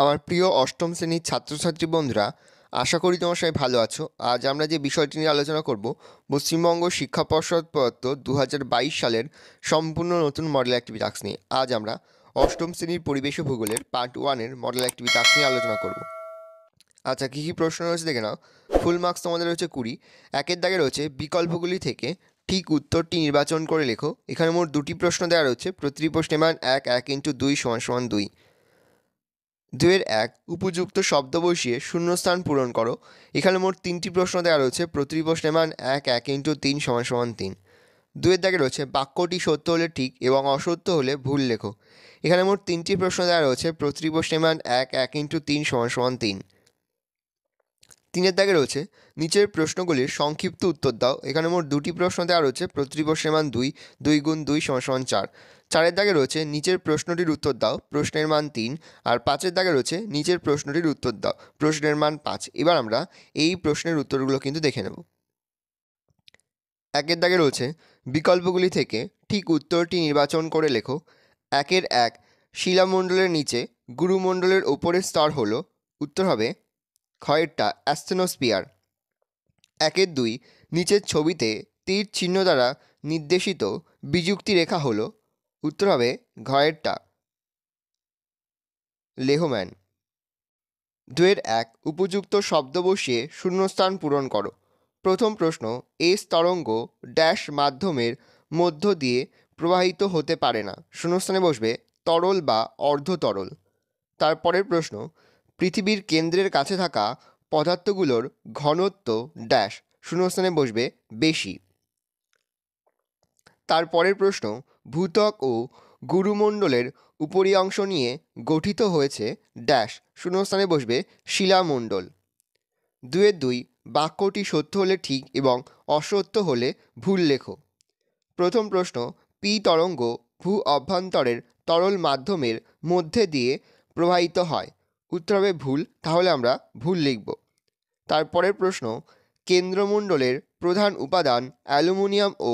আমার প্রিয় অষ্টম শ্রেণীর ছাত্রছাত্রী বন্ধুরা আশা করি তোমার সবাই ভালো আছো আজ আমরা যে বিষয়টি নিয়ে আলোচনা করব পশ্চিমবঙ্গ শিক্ষা পর্ষদ প্রদত্ত দু সালের সম্পূর্ণ নতুন মডেল অ্যাক্টিভিটি টাস্ক নিয়ে আজ আমরা অষ্টম শ্রেণীর পরিবেশ ও ভূগোলের পার্ট ওয়ানের মডেল অ্যাক্টিভিটি টাস্ক নিয়ে আলোচনা করব আচ্ছা কী কী প্রশ্ন রয়েছে দেখে নাও ফুল মার্কস তোমাদের রয়েছে কুড়ি একের দাগে রয়েছে বিকল্পগুলি থেকে ঠিক উত্তরটি নির্বাচন করে লেখো এখানে মোট দুটি প্রশ্ন দেওয়া রয়েছে প্রতিটি প্রশ্নের মান এক এক ইন্টু দুই সমান সমান দুই দুয়ের এক উপযুক্ত শব্দ বসিয়ে শূন্যস্থান পূরণ করো এখানে মোট তিনটি প্রশ্ন দেওয়া রয়েছে প্রতিটি প্রশ্নের মান এক এক ইন্টু তিন সমান সমান তিন দুয়ের দাগে রয়েছে বাক্যটি সত্য হলে ঠিক এবং অসত্য হলে ভুল লেখো এখানে মোট তিনটি প্রশ্ন দেওয়া রয়েছে প্রতিটি প্রশ্নের মান এক এক ইন্টু তিন সমান সমান তিন তিনের দাগে রয়েছে নিচের প্রশ্নগুলির সংক্ষিপ্ত উত্তর দাও এখানে মোট দুটি প্রশ্ন দেওয়া রয়েছে প্রতিটি মান দুই দুই গুণ দুই সমান সমান চার চারের দাগে রয়েছে নিচের প্রশ্নটির উত্তর দাও প্রশ্নের মান তিন আর পাঁচের দাগে রয়েছে নিচের প্রশ্নটির উত্তর দাও প্রশ্নের মান পাঁচ এবার আমরা এই প্রশ্নের উত্তরগুলো কিন্তু দেখে নেব একের দাগে রয়েছে বিকল্পগুলি থেকে ঠিক উত্তরটি নির্বাচন করে লেখো একের এক শিলামণ্ডলের নিচে গুরুমণ্ডলের ওপরের স্তর হলো উত্তর হবে ক্ষয়েরটা অ্যাস্থেনোস্পিয়ার একের দুই নিচের ছবিতে তীর চিহ্ন দ্বারা নির্দেশিত বিযুক্তি রেখা হল উত্তর হবে ঘয়েরটা লেহম্যান দুয়ের এক উপযুক্ত শব্দ বসিয়ে শূন্যস্থান পূরণ করো প্রথম প্রশ্ন এ তরঙ্গ ড্যাশ মাধ্যমের মধ্য দিয়ে প্রবাহিত হতে পারে না শূন্যস্থানে বসবে তরল বা অর্ধতরল তারপরের প্রশ্ন পৃথিবীর কেন্দ্রের কাছে থাকা পদার্থগুলোর ঘনত্ব ড্যাশ শূন্যস্থানে বসবে বেশি তারপরের প্রশ্ন ভূতক ও গুরুমণ্ডলের উপরি অংশ নিয়ে গঠিত হয়েছে ড্যাশ শূন্যস্থানে বসবে শিলামণ্ডল দুয়ের দুই বাক্যটি সত্য হলে ঠিক এবং অসত্য হলে ভুল লেখো প্রথম প্রশ্ন পি তরঙ্গ ভূ অভ্যন্তরের তরল মাধ্যমের মধ্যে দিয়ে প্রবাহিত হয় উত্তর হবে ভুল তাহলে আমরা ভুল লিখব তারপরের প্রশ্ন কেন্দ্রমণ্ডলের প্রধান উপাদান অ্যালুমিনিয়াম ও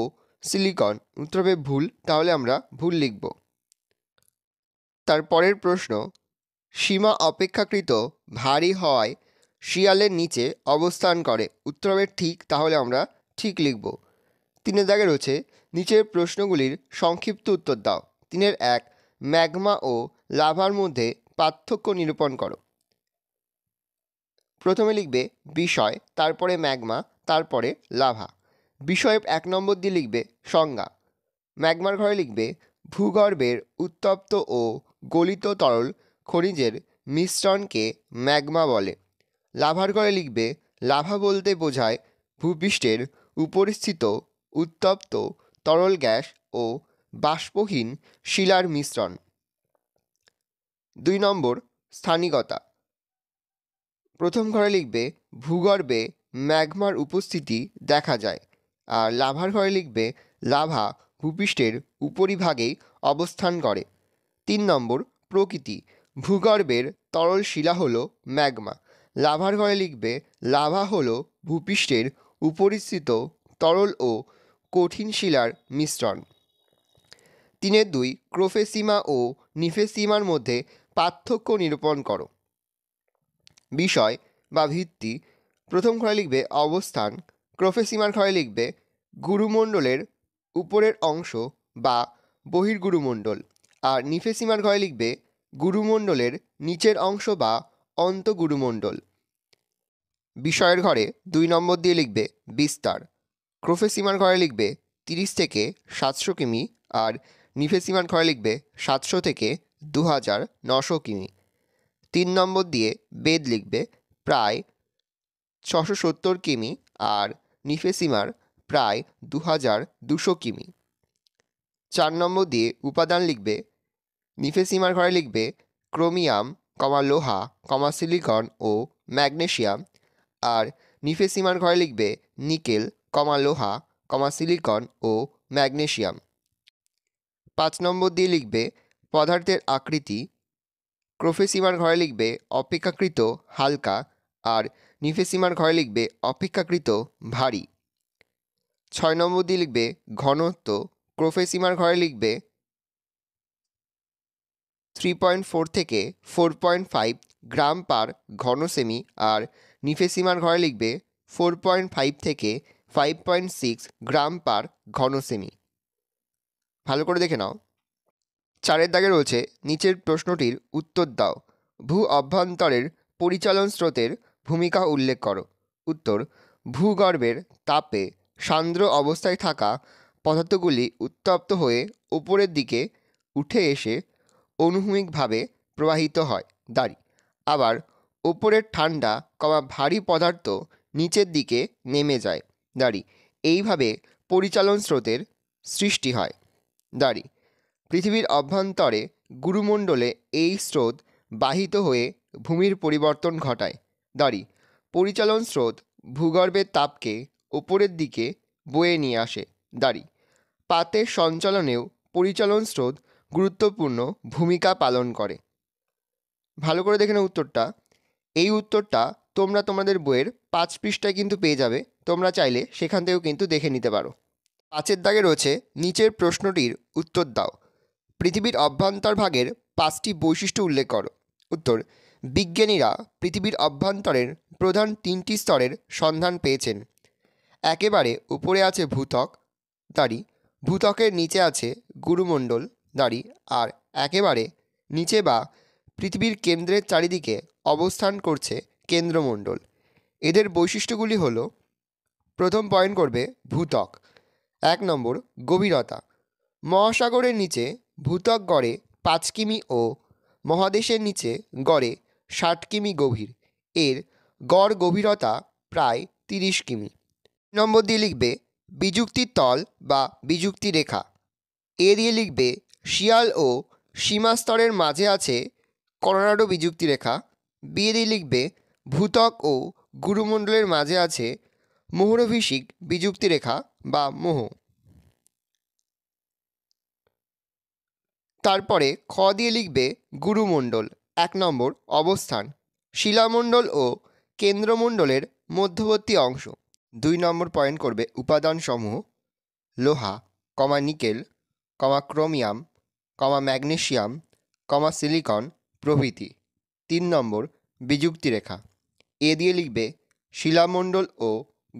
সিলিকন উত্তর হবে ভুল তাহলে আমরা ভুল লিখব তারপরের প্রশ্ন সীমা অপেক্ষাকৃত ভারী হওয়ায় শিয়ালের নিচে অবস্থান করে উত্তর হবে ঠিক তাহলে আমরা ঠিক লিখব তিনের দাগে রয়েছে নিচের প্রশ্নগুলির সংক্ষিপ্ত উত্তর দাও তিনের এক ম্যাগমা ও লাভার মধ্যে পার্থক্য নিরূপণ করো প্রথমে লিখবে বিষয় তারপরে ম্যাগমা তারপরে লাভা বিষয় এক নম্বর দিয়ে লিখবে সংজ্ঞা ম্যাগমার ঘরে লিখবে ভূগর্ভের উত্তপ্ত ও গলিত তরল খনিজের মিশ্রণকে ম্যাগমা বলে লাভার ঘরে লিখবে লাভা বলতে বোঝায় ভূপৃষ্ঠের উপরিস্থিত উত্তপ্ত তরল গ্যাস ও বাষ্পহীন শিলার মিশ্রণ দুই নম্বর স্থানিকতা প্রথম ঘরে লিখবে ভূগর্ভে ম্যাগমার উপস্থিতি দেখা যায় আর লাভার ঘরে লিখবে লাভা ভূপৃষ্ঠের উপরিভাগেই অবস্থান করে তিন নম্বর প্রকৃতি ভূগর্ভের তরল শিলা হলো ম্যাগমা লাভার ঘরে লিখবে লাভা হল ভূপৃষ্ঠের উপরিস্থিত তরল ও কঠিন শিলার মিশ্রণ তিনের দুই ক্রোফেসিমা ও নিফেসিমার মধ্যে পার্থক্য নিরূপণ করো বিষয় বা ভিত্তি প্রথম ঘরে লিখবে অবস্থান ক্রোফেসিমার ঘরে লিখবে গুরুমণ্ডলের উপরের অংশ বা বহির্গুরুমণ্ডল আর নিফেসিমার ঘরে লিখবে গুরুমণ্ডলের নিচের অংশ বা অন্তগুরুমণ্ডল বিষয়ের ঘরে দুই নম্বর দিয়ে লিখবে বিস্তার ক্রোফেসিমার ঘরে লিখবে তিরিশ থেকে সাতশো কিমি আর নিফেসিমার ঘরে লিখবে সাতশো থেকে দু হাজার নশো কিমি তিন নম্বর দিয়ে বেদ লিখবে প্রায় ছশো সত্তর কিমি আর নিফেসিমার প্রায় দু হাজার দুশো কিমি চার নম্বর দিয়ে উপাদান লিখবে নিফেসিমার ঘরে লিখবে ক্রোমিয়াম কমা লোহা কমা সিলিকন ও ম্যাগনেশিয়াম আর নিফেসিমার ঘরে লিখবে নিকেল কমা লোহা কমা সিলিকন ও ম্যাগনেশিয়াম পাঁচ নম্বর দিয়ে লিখবে পদার্থের আকৃতি ক্রোফেসিমার ঘরে লিখবে অপেক্ষাকৃত হালকা আর নিফেসিমার ঘরে লিখবে অপেক্ষাকৃত ভারী ছয় নম্বর দিয়ে লিখবে ঘনত্ব ক্রোফেসিমার ঘরে লিখবে থ্রি পয়েন্ট ফোর থেকে four point five gram per ঘন সেমি আর নিফেসিমার ঘরে লিখবে ফোর পয়েন্ট ফাইভ থেকে five point six gram per ঘন সেমি ভালো করে দেখে নাও চারের দাগে রয়েছে নিচের প্রশ্নটির উত্তর দাও ভূ অভ্যন্তরের পরিচালন স্রোতের ভূমিকা উল্লেখ করো উত্তর ভূগর্ভের তাপে সান্দ্র অবস্থায় থাকা পদার্থগুলি উত্তপ্ত হয়ে উপরের দিকে উঠে এসে অনুভূমিকভাবে প্রবাহিত হয় দাঁড়ি আবার ওপরের ঠান্ডা কমা ভারী পদার্থ নিচের দিকে নেমে যায় দাঁড়ি এইভাবে পরিচালন স্রোতের সৃষ্টি হয় দাঁড়ি পৃথিবীর অভ্যন্তরে গুরুমণ্ডলে এই স্রোত বাহিত হয়ে ভূমির পরিবর্তন ঘটায় দাঁড়ি পরিচালন স্রোত ভূগর্ভের তাপকে ওপরের দিকে বয়ে নিয়ে আসে দাঁড়ি পাতের সঞ্চালনেও পরিচালন স্রোত গুরুত্বপূর্ণ ভূমিকা পালন করে ভালো করে দেখে উত্তরটা এই উত্তরটা তোমরা তোমাদের বইয়ের পাঁচ পৃষ্ঠায় কিন্তু পেয়ে যাবে তোমরা চাইলে সেখান থেকেও কিন্তু দেখে নিতে পারো পাঁচের দাগে রয়েছে নিচের প্রশ্নটির উত্তর দাও পৃথিবীর অভ্যন্তরভাগের পাঁচটি বৈশিষ্ট্য উল্লেখ করো উত্তর বিজ্ঞানীরা পৃথিবীর অভ্যন্তরের প্রধান তিনটি স্তরের সন্ধান পেয়েছেন একেবারে উপরে আছে ভূতক দাড়ি ভূতকের নিচে আছে গুরুমণ্ডল দাড়ি আর একেবারে নিচে বা পৃথিবীর কেন্দ্রের চারিদিকে অবস্থান করছে কেন্দ্রমণ্ডল এদের বৈশিষ্ট্যগুলি হল প্রথম পয়েন্ট করবে ভূতক এক নম্বর গভীরতা মহাসাগরের নিচে ভূতক গড়ে পাঁচ কিমি ও মহাদেশের নিচে গড়ে ষাট কিমি গভীর এর গড় গভীরতা প্রায় তিরিশ কিমি নম্বর দিয়ে লিখবে বিযুক্তি তল বা বিযুক্তি রেখা এ দিয়ে লিখবে শিয়াল ও সীমা স্তরের মাঝে আছে কর্ণাডো বিযুক্তি রেখা বি দিয়ে লিখবে ভূতক ও গুরুমণ্ডলের মাঝে আছে মোহরভিষিক বিযুক্তি রেখা বা মোহ তারপরে খ দিয়ে লিখবে গুরুমণ্ডল এক নম্বর অবস্থান শিলামণ্ডল ও কেন্দ্রমণ্ডলের মধ্যবর্তী অংশ দুই নম্বর পয়েন্ট করবে উপাদানসমূহ লোহা comma nickel comma chromium comma magnesium comma silicon প্রভৃতি তিন নম্বর বিযুক্তি রেখা এ দিয়ে লিখবে শিলামণ্ডল ও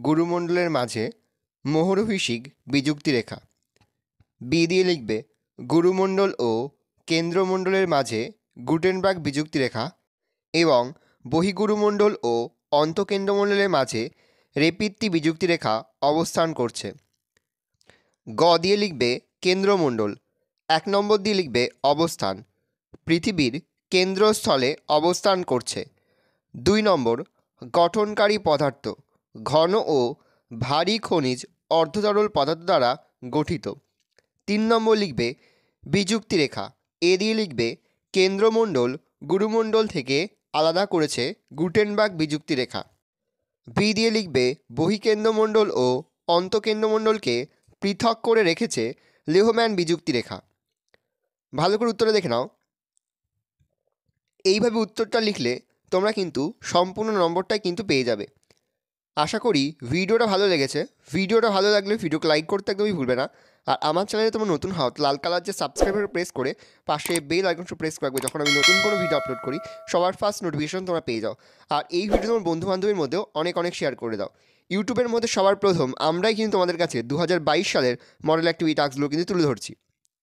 গুরুমণ্ডলের মাঝে মোহরভিষিক বিযুক্তি রেখা বি দিয়ে লিখবে গুরুমণ্ডল ও কেন্দ্রমণ্ডলের মাঝে গুটেনবার্গ বিযুক্তি রেখা এবং বহিগুরুমণ্ডল ও অন্তকেন্দ্রমণ্ডলের মাঝে রেপিত্তি বিযুক্তি রেখা অবস্থান করছে গ দিয়ে লিখবে কেন্দ্রমণ্ডল এক নম্বর দিয়ে লিখবে অবস্থান পৃথিবীর কেন্দ্রস্থলে অবস্থান করছে দুই নম্বর গঠনকারী পদার্থ ঘন ও ভারী খনিজ অর্ধতরল পদার্থ দ্বারা গঠিত তিন নম্বর লিখবে বিযুক্তি রেখা এ দিয়ে লিখবে কেন্দ্রমণ্ডল গুরুমণ্ডল থেকে আলাদা করেছে গুটেনবাগ বিযুক্তি রেখা বি দিয়ে লিখবে বহিকেন্দ্রমণ্ডল ও অন্তকেন্দ্রমণ্ডলকে পৃথক করে রেখেছে লেহম্যান বিযুক্তি রেখা ভালো করে উত্তরে দেখে নাও এইভাবে উত্তরটা লিখলে তোমরা কিন্তু সম্পূর্ণ নম্বরটাই কিন্তু পেয়ে যাবে আশা করি ভিডিওটা ভালো লেগেছে ভিডিওটা ভালো লাগলে ভিডিওকে লাইক করতে একদমই ভুলবে না আর আমার চ্যানেলে তোমার নতুন হাও লাল কালার যে সাবস্ক্রাইবার প্রেস করে পাশে বেল আইকনটা প্রেস করবে যখন আমি নতুন কোনো ভিডিও আপলোড করি সবার ফার্স্ট নোটিফিকেশন তোমরা পেয়ে যাও আর এই ভিডিও তোমার বন্ধুবান্ধবের মধ্যেও অনেক অনেক শেয়ার করে দাও ইউটিউবের মধ্যে সবার প্রথম আমরাই কিন্তু তোমাদের কাছে দু সালের মডেল অ্যাক্টিভিটি টাস্কগুলো কিন্তু তুলে ধরছি